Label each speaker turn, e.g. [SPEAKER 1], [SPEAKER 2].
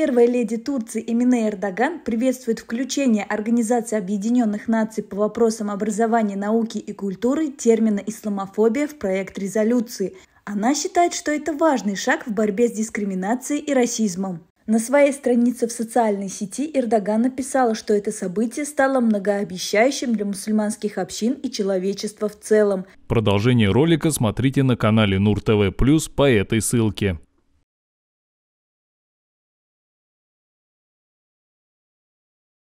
[SPEAKER 1] Первая леди Турции Эмине Эрдоган приветствует включение Организации Объединенных Наций по вопросам образования, науки и культуры термина «исламофобия» в проект резолюции. Она считает, что это важный шаг в борьбе с дискриминацией и расизмом. На своей странице в социальной сети Эрдоган написала, что это событие стало многообещающим для мусульманских общин и человечества в целом.
[SPEAKER 2] Продолжение ролика смотрите на канале Нур ТВ Плюс по этой ссылке.